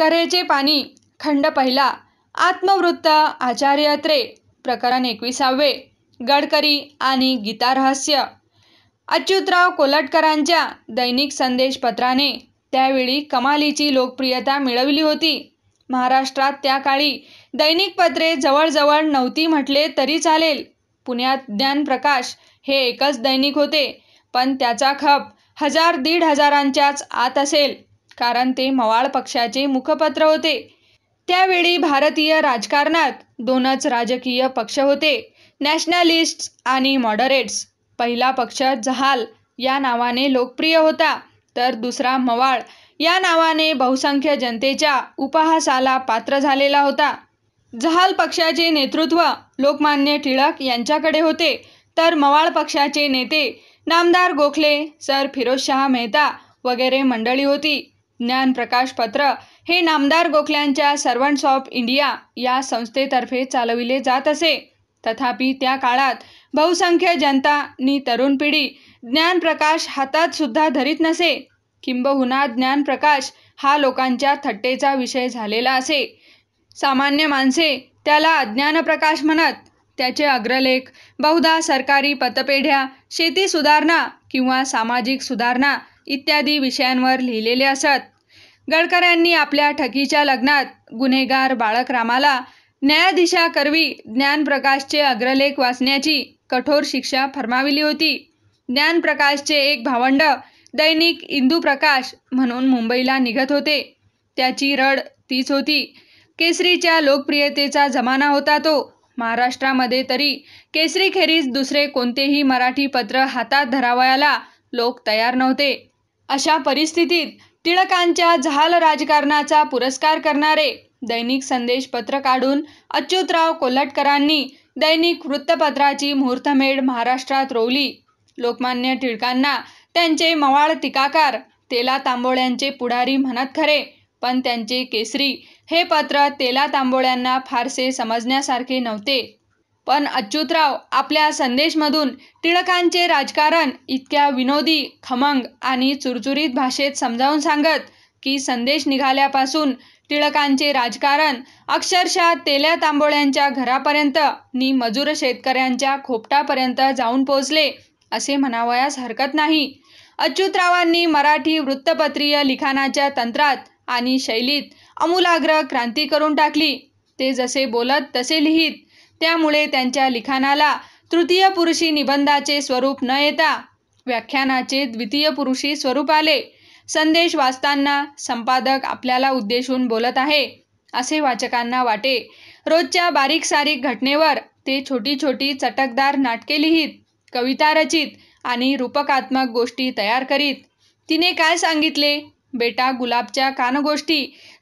करेचे पाणी खंड पहिला आत्मवृत्त आचार्य अत्रे प्रकरण एकविसावे गडकरी आणि गीतारहस्य अच्युतराव कोलटकरांच्या दैनिक संदेश पत्राने त्यावेळी कमालीची लोकप्रियता मिळवली होती महाराष्ट्रात त्या काळी दैनिक पत्रे जवळजवळ नव्हती म्हटले तरी चालेल पुण्यात ज्ञानप्रकाश हे एकच दैनिक होते पण त्याचा खप हजार दीड हजारांच्याच आत असेल कारण ते मवाळ पक्षाचे मुखपत्र होते त्यावेळी भारतीय राजकारणात दोनच राजकीय पक्ष होते नॅशनलिस्ट आणि मॉडरेट्स पहिला पक्ष जहाल या नावाने लोकप्रिय होता तर दुसरा मवाळ या नावाने बहुसंख्य जनतेच्या उपहासाला पात्र झालेला होता जहाल पक्षाचे नेतृत्व लोकमान्य टिळक यांच्याकडे होते तर मवाळ पक्षाचे नेते नामदार गोखले सर फिरोजशहा मेहता वगैरे मंडळी होती ज्ञानप्रकाश पत्र हे नामदार गोखल्यांच्या सर्वंट्स ऑफ इंडिया या संस्थेतर्फे चालविले जात असे तथापि त्या काळात बहुसंख्य जनता जनतानी तरुण पिढी ज्ञानप्रकाश हातात सुद्धा धरीत नसे किंबहुना ज्ञानप्रकाश हा लोकांच्या थट्टेचा विषय झालेला असे सामान्य माणसे त्याला अज्ञानप्रकाश म्हणत त्याचे अग्रलेख बहुधा सरकारी पतपेढ्या शेती सुधारणा किंवा सामाजिक सुधारणा इत्यादी विषयांवर लिहिलेले असत गडकऱ्यांनी आपल्या ठकीच्या लग्नात गुन्हेगार बाळकरामाला न्यायाधीशा करवी ज्ञानप्रकाशचे अग्रलेख वाचण्याची कठोर शिक्षा फरमाविली होती ज्ञानप्रकाशचे एक भावंड दैनिक इंदू प्रकाश म्हणून मुंबईला निघत होते त्याची रड तीच होती केसरीच्या लोकप्रियतेचा जमाना होता तो महाराष्ट्रामध्ये तरी केसरीखेरीज दुसरे कोणतेही मराठी पत्र हातात धरावयाला लोक तयार नव्हते अशा परिस्थितीत टिळकांच्या झाल राजकारणाचा पुरस्कार करणारे दैनिक संदेश पत्र काढून अच्युतराव कोल्हटकरांनी दैनिक वृत्तपत्राची मुहूर्तमेढ महाराष्ट्रात रोवली लोकमान्य टिळकांना त्यांचे मवाळ टीकाकार तेला तांबोळ्यांचे पुढारी म्हणत खरे पण त्यांचे केसरी हे पत्र तेला तांबोळ्यांना फारसे समजण्यासारखे नव्हते पण अच्युतराव आपल्या संदेशमधून टिळकांचे राजकारण इतक्या विनोदी खमंग आणि चुरचुरीत भाषेत समजावून सांगत की संदेश निघाल्यापासून टिळकांचे राजकारण अक्षरशः तेल्या तांबोळ्यांच्या घरापर्यंत नि मजूर शेतकऱ्यांच्या खोपटापर्यंत जाऊन पोचले असे म्हणावयास हरकत नाही अच्युतरावांनी मराठी वृत्तपत्रीय लिखाणाच्या तंत्रात आणि शैलीत अमूलाग्र क्रांती करून टाकली ते जसे बोलत तसे लिहित त्यामुळे त्यांच्या लिखाणाला तृतीय पुरुषी निबंधाचे स्वरूप न येता व्याख्यानाचे द्वितीय पुरुषी स्वरूप आले संदेश वाचताना संपादक आपल्याला उद्देशून बोलत आहे असे वाचकांना वाटे रोजच्या बारीक सारीक घटनेवर ते छोटी छोटी चटकदार नाटके लिहित कविता रचित आणि रूपकात्मक गोष्टी तयार करीत तिने काय सांगितले बेटा गुलाबच्या कानगोष्टी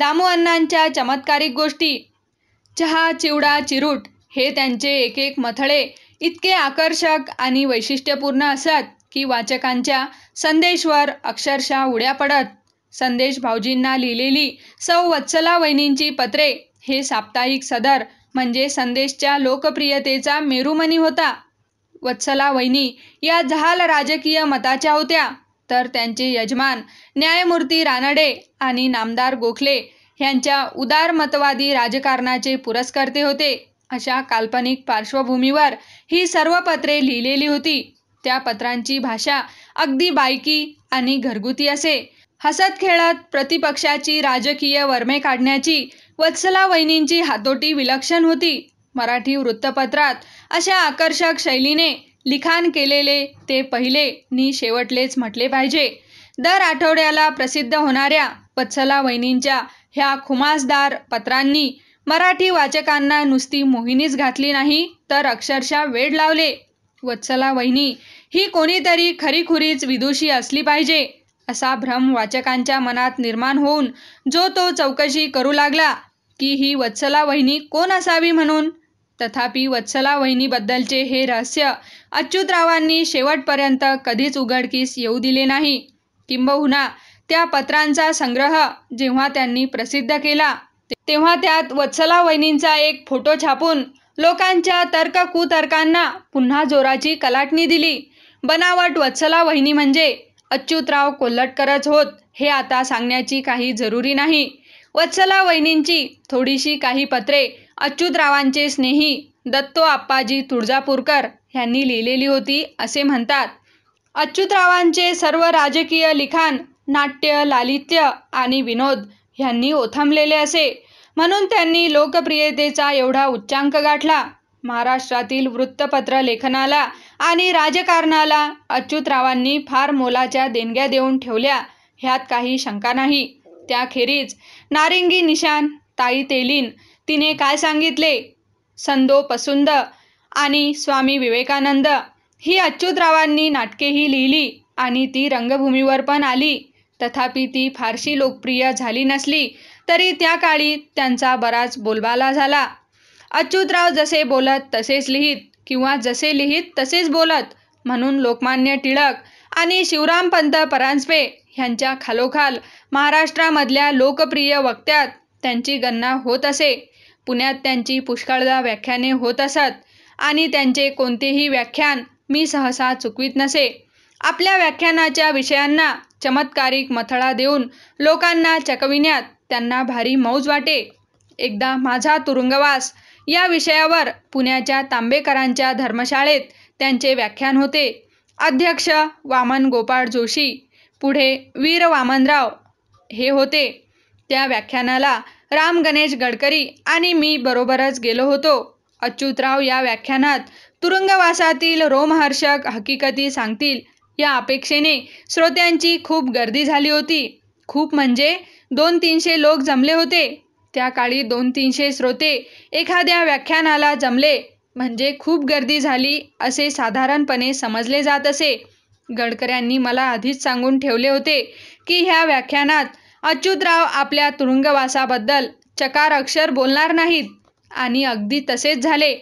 दामू अण्णांच्या चमत्कारिक गोष्टी चहा चिवडा चिरूट हे त्यांचे एक एक मथळे इतके आकर्षक आणि वैशिष्ट्यपूर्ण असत की वाचकांच्या संदेशवर अक्षरशः उड्या पडत संदेश भाऊजींना लिहिलेली सौ वत्सला वहिनींची पत्रे हे साप्ताहिक सदर म्हणजे संदेशच्या लोकप्रियतेचा मेरुमणी होता वत्सला वहिनी या जहाल राजकीय मताच्या होत्या तर त्यांचे यजमान न्यायमूर्ती रानडे आणि नामदार गोखले यांच्या उदारमतवादी राजकारणाचे पुरस्कर्ते होते अशा काल्पनिक पार्श्वभूमीवर ही सर्व पत्रे लिहिलेली होती त्या पत्रांची भाषा अगदी बायकी आणि घरगुती असे हसत खेळत प्रतिपक्षाची राजकीय वर्मे काढण्याची वत्सला वहिनींची हातोटी विलक्षण होती मराठी वृत्तपत्रात अशा आकर्षक शैलीने लिखाण केलेले ते पहिले नि शेवटलेच म्हटले पाहिजे दर आठवड्याला प्रसिद्ध होणाऱ्या वत्सला वहिनींच्या ह्या खुमासदार पत्रांनी मराठी वाचकांना नुसती मोहिनीच घातली नाही तर अक्षरशः वेड लावले वत्सला वहिनी ही कोणीतरी खरीखुरीच विदुषी असली पाहिजे असा भ्रम वाचकांच्या मनात निर्माण होऊन जो तो चौकशी करू लागला की ही वत्सला वहिनी कोण असावी म्हणून तथापि वत्सला वहिनीबद्दलचे हे रहस्य अच्युतरावांनी शेवटपर्यंत कधीच उघडकीस येऊ दिले नाही किंबहुना त्या पत्रांचा संग्रह जेव्हा त्यांनी प्रसिद्ध केला तेव्हा त्यात वत्सला वहिनींचा एक फोटो छापून लोकांच्या तर्क कुतर्कांना पुन्हा जोराची कलाटणी दिली बनावट वत्सला वहिनी म्हणजे अच्युतराव कोल्हटकरच होत हे आता सांगण्याची काही जरुरी नाही वत्सला वहिनींची थोडीशी काही पत्रे अच्युतरावांचे स्नेही दत्तो आप्पाजी तुळजापूरकर यांनी लिहिलेली होती असे म्हणतात अच्युतरावांचे सर्व राजकीय लिखाण नाट्य लालित्य आणि विनोद ह्यांनी ओथांबलेले असे म्हणून त्यांनी लोकप्रियतेचा एवढा उच्चांक गाठला महाराष्ट्रातील वृत्तपत्र लेखनाला आणि राजकारणाला अच्युतरावांनी फार मोलाच्या देणग्या देऊन ठेवल्या ह्यात काही शंका नाही त्याखेरीज नारिंगी निशान ताई तेलीन तिने काय सांगितले संदो पसुंद आणि स्वामी विवेकानंद ही अच्युतरावांनी नाटकेही लिहिली आणि ती रंगभूमीवर पण आली तथापि ती फारशी लोकप्रिय झाली नसली तरी त्या काळी त्यांचा बराच बोलबाला झाला अच्युतराव जसे बोलत तसेच लिहित किंवा जसे लिहित तसेच बोलत म्हणून लोकमान्य टिळक आणि शिवरामपंत परांजपे ह्यांच्या खालोखाल महाराष्ट्रामधल्या लोकप्रिय वक्त्यात त्यांची गणना होत असे पुण्यात त्यांची पुष्कळदा व्याख्याने होत असत आणि त्यांचे कोणतेही व्याख्यान मी सहसा चुकवीत नसे आपल्या व्याख्यानाच्या विषयांना चमत्कारिक मथळा देऊन लोकांना चकविण्यात त्यांना भारी मौज वाटे एकदा माझा तुरुंगवास या विषयावर पुण्याच्या तांबेकरांच्या धर्मशाळेत त्यांचे व्याख्यान होते अध्यक्ष वामन गोपाळ जोशी पुढे वीर वामनराव हे होते त्या व्याख्यानाला राम गणेश गडकरी आणि मी बरोबरच गेलो होतो अच्युतराव या व्याख्यानात तुरुंगवासातील रोमहर्षक हकीकती सांगतील या अपेक्षेने श्रोत्यांची खूप गर्दी झाली होती खूप म्हणजे दोन तीनशे लोक जमले होते त्या काळी दोन तीनशे श्रोते एखाद्या व्याख्यानाला जमले म्हणजे खूप गर्दी झाली असे साधारणपणे समजले जात असे गडकऱ्यांनी मला आधीच सांगून ठेवले होते की ह्या व्याख्यानात अच्युतराव आपल्या तुरुंगवासाबद्दल चकार अक्षर बोलणार नाहीत आणि अगदी तसेच झाले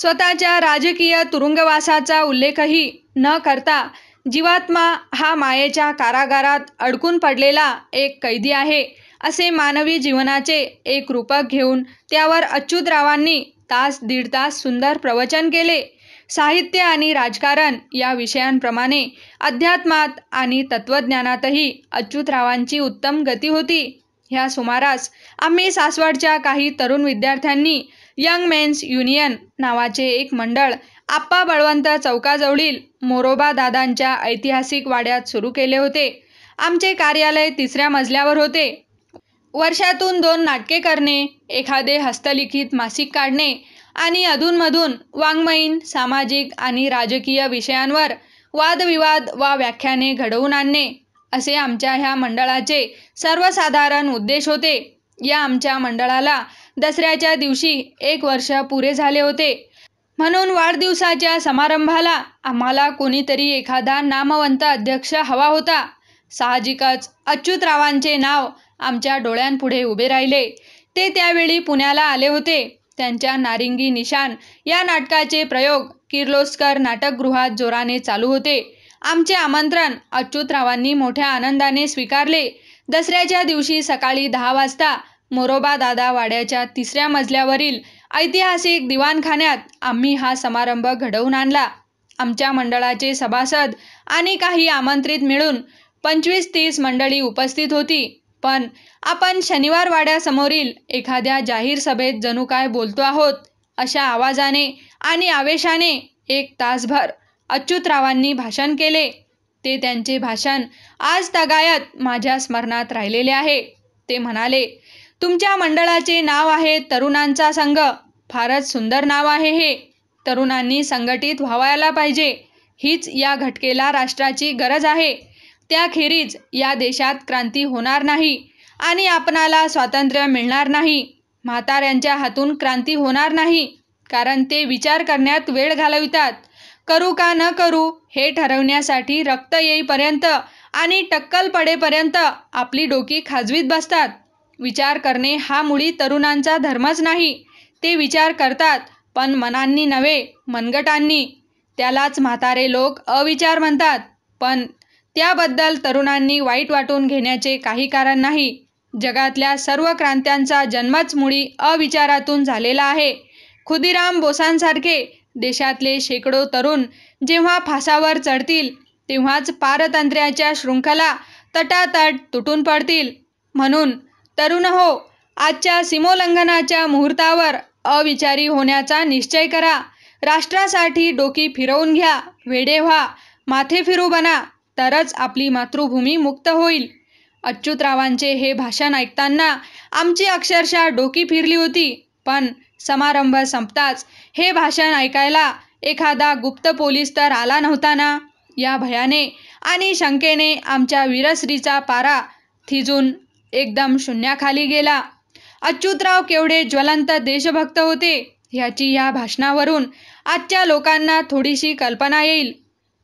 स्वतःच्या राजकीय तुरुंगवासाचा उल्लेखही न करता जीवात्मा हा मायेच्या कारागारात अडकून पडलेला एक कैदी आहे असे मानवी जीवनाचे एक रूपक घेऊन त्यावर अच्युतरावांनी तास दीड तास सुंदर प्रवचन केले साहित्य आणि राजकारण या विषयांप्रमाणे अध्यात्मात आणि तत्त्वज्ञानातही अच्युतरावांची उत्तम गती होती ह्या सुमारास आम्ही सासवडच्या काही तरुण विद्यार्थ्यांनी यंग मेन्स युनियन नावाचे एक मंडळ आप्पा बळवंत चौकाजवळील मोरोबा दादांच्या ऐतिहासिक वाड्यात सुरू केले होते आमचे कार्यालय तिसऱ्या मजल्यावर होते वर्षातून दोन नाटके करणे एखादे हस्तलिखित मासिक काढणे आणि अधूनमधून वाङ्मयीन सामाजिक आणि राजकीय विषयांवर वादविवाद वा व्याख्याने घडवून आणणे असे आमच्या ह्या मंडळाचे सर्वसाधारण उद्देश होते या आमच्या मंडळाला दसऱ्याच्या दिवशी एक वर्ष पुरे झाले होते म्हणून वाढदिवसाच्या समारंभाला आम्हाला कोणीतरी एखादा नामवंत अध्यक्ष हवा होता साहजिकच अच्युतरावांचे नाव आमच्या डोळ्यांपुढे उभे राहिले ते त्यावेळी पुण्याला आले होते त्यांच्या नारिंगी निशान या नाटकाचे प्रयोग किर्लोस्कर नाटकगृहात जोराने चालू होते आमचे आमंत्रण अच्युतरावांनी मोठ्या आनंदाने स्वीकारले दसऱ्याच्या दिवशी सकाळी दहा वाजता मोरोबा दादा वाड्याच्या तिसऱ्या मजल्यावरील ऐतिहासिक दिवाणखान्यात आम्ही हा समारंभ घडवून आणला आमच्या मंडळाचे सभासद आणि काही आमंत्रित मिळून पंचवीस तीस मंडळी उपस्थित होती पण आपण शनिवार वाड्यासमोरील एखाद्या जाहीर सभेत जणू काय बोलतो आहोत अशा आवाजाने आणि आवेशाने एक तासभर अच्युतरावांनी भाषण केले ते त्यांचे भाषण आज तगायत माझ्या स्मरणात राहिलेले आहे ते म्हणाले तुमच्या मंडळाचे नाव आहे तरुणांचा संघ फारच सुंदर नाव आहे हे तरुणांनी संघटित व्हावायला पाहिजे हीच या घटकेला राष्ट्राची गरज आहे त्याखेरीज या देशात क्रांती होणार नाही आणि आपणाला स्वातंत्र्य मिळणार नाही म्हाताऱ्यांच्या हातून क्रांती होणार नाही कारण ते विचार करण्यात वेळ घालवितात करू का न करू हे ठरवण्यासाठी रक्त येईपर्यंत आणि टक्कल पडेपर्यंत आपली डोकी खाजवीत बसतात विचार करणे हा मुळी तरुणांचा धर्मच नाही ते विचार करतात पण मनांनी नव्हे मनगटांनी त्यालाच म्हातारे लोक अविचार म्हणतात पण त्याबद्दल तरुणांनी वाईट वाटून घेण्याचे काही कारण नाही जगातल्या सर्व क्रांत्यांचा जन्मच मुळी अविचारातून झालेला आहे खुदिराम बोसांसारखे देशातले शेकडो तरुण जेव्हा फासावर चढतील तेव्हाच पारतंत्र्याच्या शृंखला तटातट तुटून पडतील म्हणून तरुण हो आजच्या सीमोल्लंघनाच्या मुहूर्तावर अविचारी होण्याचा निश्चय करा राष्ट्रासाठी डोकी फिरवून घ्या वेडे व्हा माथे फिरू बना तरच आपली मातृभूमी मुक्त होईल अच्युतरावांचे हे भाषण ऐकताना आमची अक्षरशः डोकी फिरली होती पण समारंभ संपताच हे भाषण ऐकायला एखादा गुप्त पोलीस तर आला नव्हता ना या भयाने आणि शंकेने आमच्या वीरश्रीचा पारा थिजून एकदम शून्याखाली गेला अच्युतराव केवढे ज्वलंत देशभक्त होते ह्याची या भाषणावरून आजच्या लोकांना थोडीशी कल्पना येईल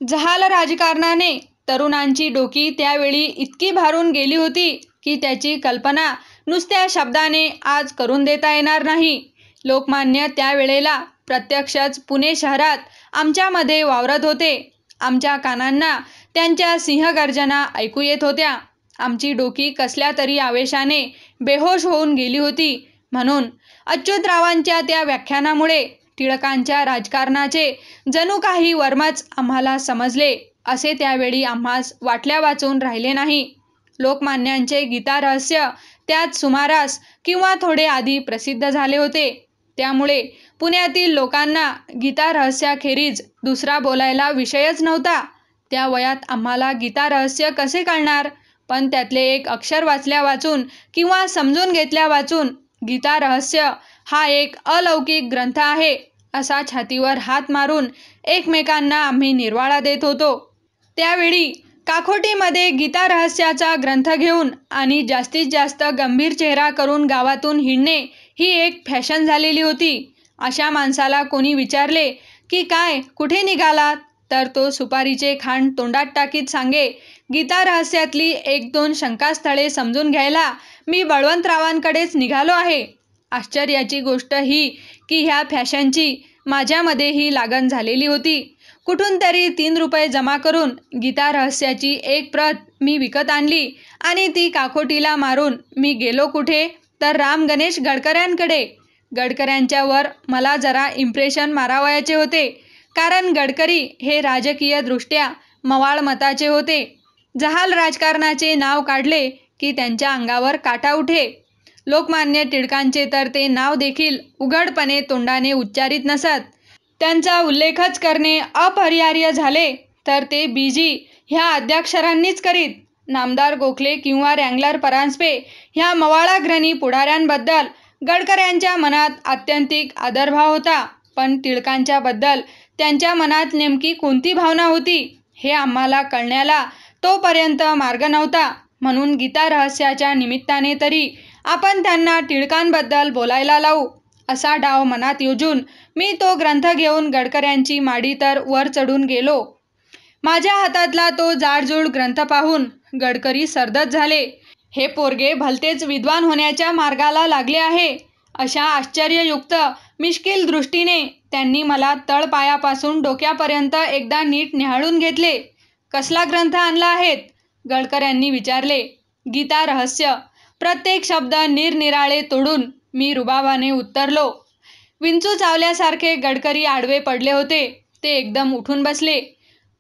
जहाल राजकारणाने तरुणांची डोकी त्यावेळी इतकी भारून गेली होती की त्याची कल्पना नुसत्या शब्दाने आज करून देता येणार नाही लोकमान्य त्यावेळेला प्रत्यक्षच पुणे शहरात आमच्यामध्ये वावरत होते आमच्या कानांना त्यांच्या सिंहगर्जना ऐकू येत होत्या आमची डोकी कसल्या तरी आवेशाने बेहोश होऊन गेली होती म्हणून अच्युतरावांच्या त्या व्याख्यानामुळे टिळकांच्या राजकारणाचे जणू काही वर्मच आम्हाला समजले असे त्यावेळी आम्हास वाटल्या वाचून राहिले नाही लोकमान्यांचे गीतारहस्य त्यात सुमारास किंवा थोडे आधी प्रसिद्ध झाले होते त्यामुळे पुण्यातील लोकांना गीतारहस्याखेरीज दुसरा बोलायला विषयच नव्हता त्या वयात आम्हाला गीतारहस्य कसे कळणार पण त्यातले एक अक्षर वाचल्या वाचून किंवा समजून घेतल्या वाचून गीता रहस्य हा एक अलौकिक ग्रंथ आहे असा छातीवर हात मारून एकमेकांना आम्ही निर्वाळा देत होतो त्यावेळी काखोटीमध्ये गीता रहस्याचा ग्रंथ घेऊन आणि जास्तीत जास्त गंभीर चेहरा करून गावातून हिंडणे ही एक फॅशन झालेली होती अशा माणसाला कोणी विचारले की काय कुठे निघालात तर तो सुपारीचे खाण तोंडात टाकीत सांगे गीता रहस्यातली एक दोन शंकास्थळे समजून घ्यायला मी बळवंतरावांकडेच निघालो आहे आश्चर्याची गोष्ट ही की ह्या फॅशनची माझ्यामध्ये ही लागण झालेली होती कुठून तरी तीन रुपये जमा करून गीता रहस्याची एक प्रत मी विकत आणली आणि ती काकोटीला मारून मी गेलो कुठे तर राम गणेश गडकऱ्यांकडे गडकऱ्यांच्यावर मला जरा इम्प्रेशन मारावयाचे होते कारण गडकरी हे राजकीयदृष्ट्या मवाळ मताचे होते जहाल राजकारणाचे नाव काढले की त्यांच्या अंगावर काटा उठे लोकमान्य टिळकांचे तर ते नाव देखील उघडपणे तोंडाने उच्चारित नसत त्यांचा उल्लेखच करणे अपरिहार्य झाले तर ते बीजी ह्या अध्यक्षरांनीच करीत नामदार गोखले किंवा रँगलर परांजपे ह्या मवाळाग्रणी पुढाऱ्यांबद्दल गडकऱ्यांच्या मनात आत्यंतिक आदरभाव होता पण टिळकांच्याबद्दल त्यांच्या मनात नेमकी कोणती भावना होती हे आम्हाला कळण्याला तोपर्यंत मार्ग नव्हता म्हणून गीता रहस्याच्या निमित्ताने तरी आपण त्यांना टिळकांबद्दल बोलायला लावू असा डाव मनात योजून मी तो ग्रंथ घेऊन गडकऱ्यांची माडी तर वर चढून गेलो माझ्या हातातला तो जाडजूड ग्रंथ पाहून गडकरी सरदत झाले हे पोरगे भलतेच विद्वान होण्याच्या मार्गाला लागले आहे अशा आश्चर्ययुक्त मिश्किल दृष्टीने त्यांनी मला तळपायापासून डोक्यापर्यंत एकदा नीट न्याहाळून घेतले कसला ग्रंथ आणला आहेत गडकऱ्यांनी विचारले गीता रहस्य प्रत्येक शब्द निरनिराळे तोडून मी रुबाबाने उत्तरलो विंचू चावल्यासारखे गडकरी आडवे पडले होते ते एकदम उठून बसले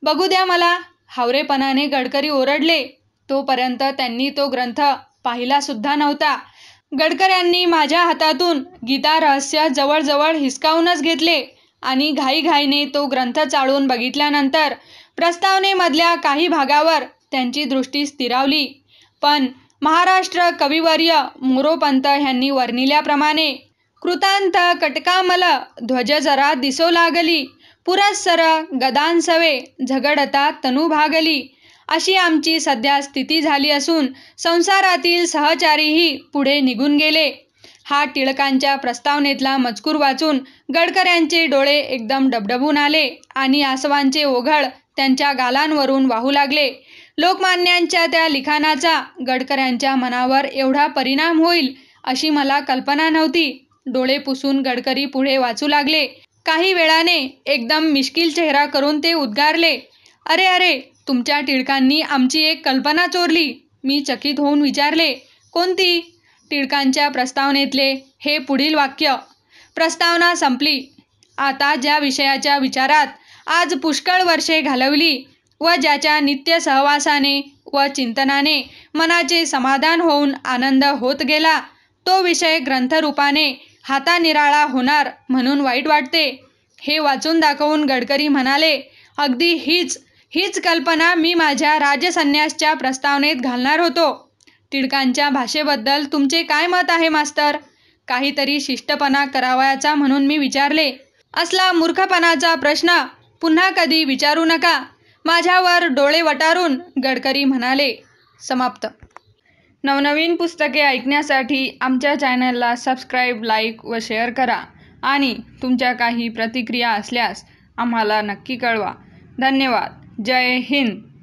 बघू द्या मला हावरेपणाने गडकरी ओरडले तोपर्यंत त्यांनी तो ग्रंथ पाहिलासुद्धा नव्हता गडकऱ्यांनी माझ्या हातातून गीता रहस्य जवळजवळ हिसकावूनच घेतले आणि घाईघाईने तो ग्रंथ चाळून बघितल्यानंतर प्रस्तावनेमधल्या काही भागावर त्यांची दृष्टी स्थिरावली पण महाराष्ट्र कविवर्य मोरोपंत यांनी वर्णिल्याप्रमाणे कृतांत कटकामल ध्वज जरा दिसो लागली पुरस्सर गदांसवे झगडता तनु भागली अशी आमची सध्या स्थिती झाली असून संसारातील सहचारीही पुढे निघून गेले हा टिळकांच्या प्रस्तावनेतला मजकूर वाचून गडकऱ्यांचे डोळे एकदम डबडबून आले आणि आसवांचे ओघळ त्यांच्या गालांवरून वाहू लागले लोकमान्यांच्या त्या लिखाणाचा गडकऱ्यांच्या मनावर एवढा परिणाम होईल अशी मला कल्पना नव्हती डोळे पुसून गडकरी पुढे वाचू लागले काही वेळाने एकदम मिश्किल चेहरा करून ते उद्गारले अरे अरे तुमच्या टिळकांनी आमची एक कल्पना चोरली मी चकित होऊन विचारले कोणती टिळकांच्या प्रस्तावनेतले हे पुढील वाक्य प्रस्तावना संपली आता ज्या विषयाच्या विचारात आज पुष्कळ वर्षे घालवली व ज्याच्या नित्य सहवासाने व चिंतनाने मनाचे समाधान होऊन आनंद होत गेला तो विषय ग्रंथरूपाने हातानिराळा होणार म्हणून वाईट वाटते हे वाचून दाखवून गडकरी म्हणाले अगदी हीच हीच कल्पना मी माझ्या राजसन्यासच्या प्रस्तावनेत घालणार होतो टिळकांच्या भाषेबद्दल तुमचे काय मत आहे मास्तर काहीतरी शिष्टपणा करावयाचा म्हणून मी विचारले असला मूर्खपणाचा प्रश्न पुन्हा कधी विचारू नका माझ्यावर डोळे वटारून गडकरी म्हणाले समाप्त नवनवीन पुस्तके ऐकण्यासाठी आमच्या चॅनलला सबस्क्राईब लाईक व शेअर करा आणि तुमच्या काही प्रतिक्रिया असल्यास आम्हाला नक्की कळवा धन्यवाद जय हिंद